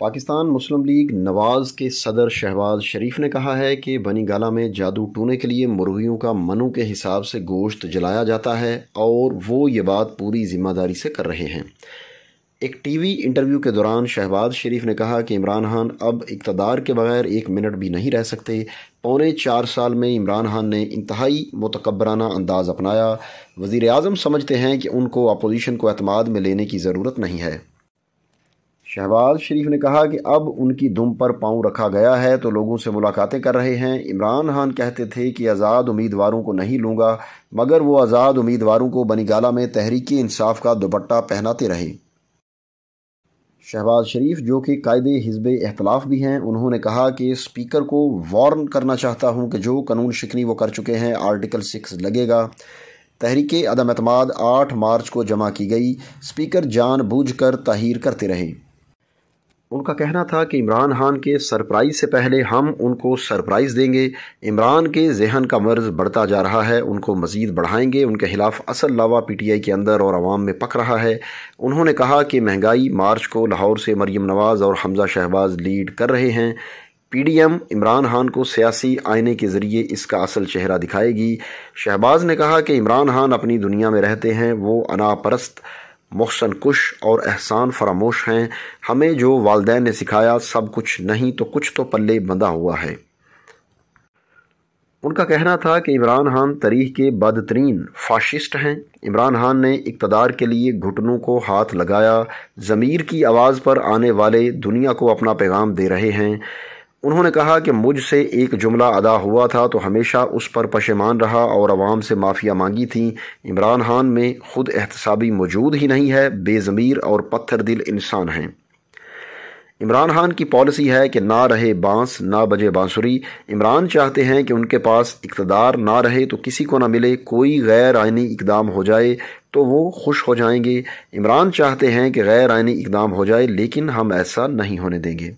पाकिस्तान मुस्लिम league नवाज़ के सदर शहबाज शरीफ ने कहा है कि बनी गाला में जादू टूने के लिए मुर्गियों का मनु के हिसाब से गोश्त जलाया जाता है और वो ये बात पूरी ज़िम्मेदारी से कर रहे हैं एक टीवी इंटरव्यू के दौरान शहबाज शरीफ ने कहा कि इमरान खान अब इकतदार के बगैर एक मिनट भी नहीं रह सकते पौने चार साल में इमरान खान ने इंतहाई मतकबराना अंदाज़ अपनाया वज़ी अजम समझते हैं कि उनको अपोजिशन को अतमाद में लेने की ज़रूरत नहीं है शहबाज शरीफ ने कहा कि अब उनकी दुम पर पांव रखा गया है तो लोगों से मुलाकातें कर रहे हैं इमरान खान कहते थे कि आज़ाद उम्मीदवारों को नहीं लूँगा मगर वो आज़ाद उम्मीदवारों को बनीगाला में तहरीकी इंसाफ का दुपट्टा पहनाते रहे शहबाज शरीफ जो कि कायद हिजब अख्तलाफ भी हैं उन्होंने कहा कि स्पीकर को वार्न करना चाहता हूँ कि जो कानून शिकनी वो कर चुके हैं आर्टिकल सिक्स लगेगा तहरीक अदम अतमाद आठ मार्च को जमा की गई स्पीकर जान बूझ कर ताहिर करते रहे उनका कहना था कि इमरान खान के सरप्राइज़ से पहले हम उनको सरप्राइज़ देंगे इमरान के जहन का मर्ज बढ़ता जा रहा है उनको मज़ीद बढ़ाएंगे उनके खिलाफ असल लावा पी टी आई के अंदर और आवाम में पक रहा है उन्होंने कहा कि महंगाई मार्च को लाहौर से मरीम नवाज़ और हमजा शहबाज लीड कर रहे हैं P D M Imran Khan को सियासी आईने के ज़रिए इसका असल चेहरा दिखाएगी शहबाज ने कहा कि इमरान खान अपनी दुनिया में रहते हैं वो अनापरस्त मोहसन कुश और एहसान फरामोश हैं हमें जो वालदे ने सिखाया सब कुछ नहीं तो कुछ तो पल्ले बंधा हुआ है उनका कहना था कि इमरान खान तरीह के बदतरीन फाशिस्ट हैं इमरान खान ने इकतदार के लिए घुटनों को हाथ लगाया ज़मीर की आवाज़ पर आने वाले दुनिया को अपना पैगाम दे रहे हैं उन्होंने कहा कि मुझसे एक जुमला अदा हुआ था तो हमेशा उस पर पशेमान रहा और आवाम से माफ़िया मांगी थी इमरान खान में ख़ुद एहतसाबी मौजूद ही नहीं है बेज़मीर और पत्थर दिल इंसान हैं इमरान खान की पॉलिसी है कि ना रहे बांस ना बजे बांसुरी इमरान चाहते हैं कि उनके पास इकतदार ना रहे तो किसी को ना मिले कोई गैर आइनी इकदाम हो जाए तो वो खुश हो जाएंगे इमरान चाहते हैं कि गैर आइनी इकदाम हो जाए लेकिन हम ऐसा नहीं होने देंगे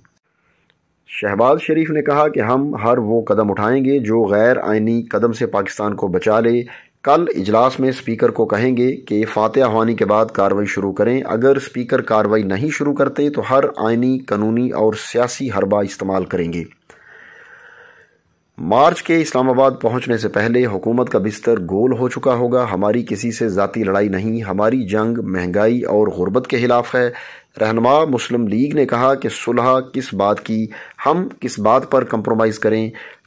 शहबाज शरीफ ने कहा कि हम हर वो कदम उठाएंगे जो गैर आइनी कदम से पाकिस्तान को बचा ले कल इजलास में स्पीकर को कहेंगे कि फातह हवानी के बाद कार्रवाई शुरू करें अगर स्पीकर कार्रवाई नहीं शुरू करते तो हर आइनी कानूनी और सियासी हरबा इस्तेमाल करेंगे मार्च के इस्लामाबाद पहुंचने से पहले हुकूमत का बिस्तर गोल हो चुका होगा हमारी किसी से जतीी लड़ाई नहीं हमारी जंग महंगाई और गुर्बत के ख़िलाफ़ है रहनमा मुस्लिम लीग ने कहा कि सुलह किस बात की हम किस बात पर कंप्रोमाइज़ करें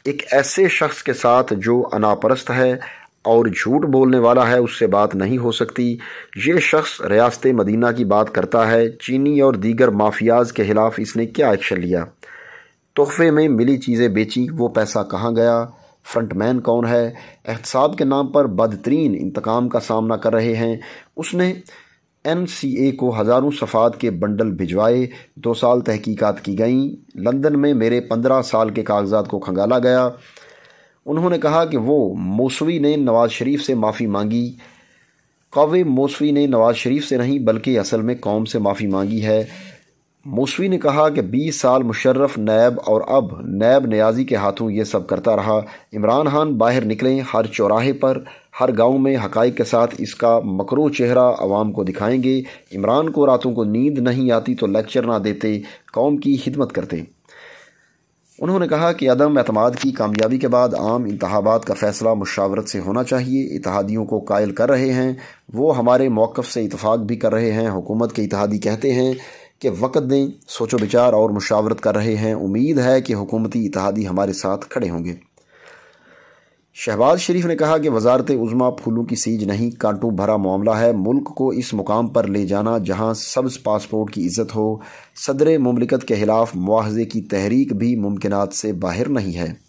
एक ऐसे शख्स के साथ जो अनापरस्त है और झूठ बोलने वाला है उससे बात नहीं हो सकती ये शख्स रियासत मदीना की बात करता है चीनी और दीगर माफियाज के ख़िलाफ़ इसने क्या एक्शन लिया तोहफे में मिली चीज़ें बेची वो पैसा कहाँ गया फ्रंट मैन कौन है एहतसाब के नाम पर बदतरीन इंतकाम का सामना कर रहे हैं उसने एन सी ए को हज़ारों सफ़ात के बंडल भिजवाए दो साल तहकीकात की गईं लंदन में मेरे पंद्रह साल के कागजात को खंगाला गया उन्होंने कहा कि वो मौसवी ने नवाज़ शरीफ से माफ़ी मांगी कौवे मौसवी ने नवाज़ शरीफ से नहीं बल्कि असल में कौम से माफ़ी मांगी है मूसवी ने कहा कि 20 साल मुशर्रफ नैब और अब नैब न्याजी के हाथों ये सब करता रहा इमरान खान बाहर निकलें हर चौराहे पर हर गांव में हक के साथ इसका मकरो चेहरा आवाम को दिखाएंगे इमरान को रातों को नींद नहीं आती तो लेक्चर ना देते कौम की खिदमत करते उन्होंने कहा कि अदम अतमाद की कामयाबी के बाद आम इंतबात का फ़ैसला मुशावरत से होना चाहिए इतिहादियों को कायल कर रहे हैं वो हमारे मौक़ से इतफ़ाक़ भी कर रहे हैं हुकूमत के इतिहादी कहते हैं कि वक़्त दें सोचो विचार और मुशावरत कर रहे हैं उम्मीद है कि हुकूमती इतिहादी हमारे साथ खड़े होंगे शहबाज शरीफ ने कहा कि वजारत उज़मा फूलों की सीज नहीं कांटू भरा मामला है मुल्क को इस मुकाम पर ले जाना जहां सब्ज़ पासपोर्ट की इज़्ज़त हो सदर ममलिकत के ख़िलाफ़ मुआवजे की तहरीक भी मुमकिन से बाहर नहीं है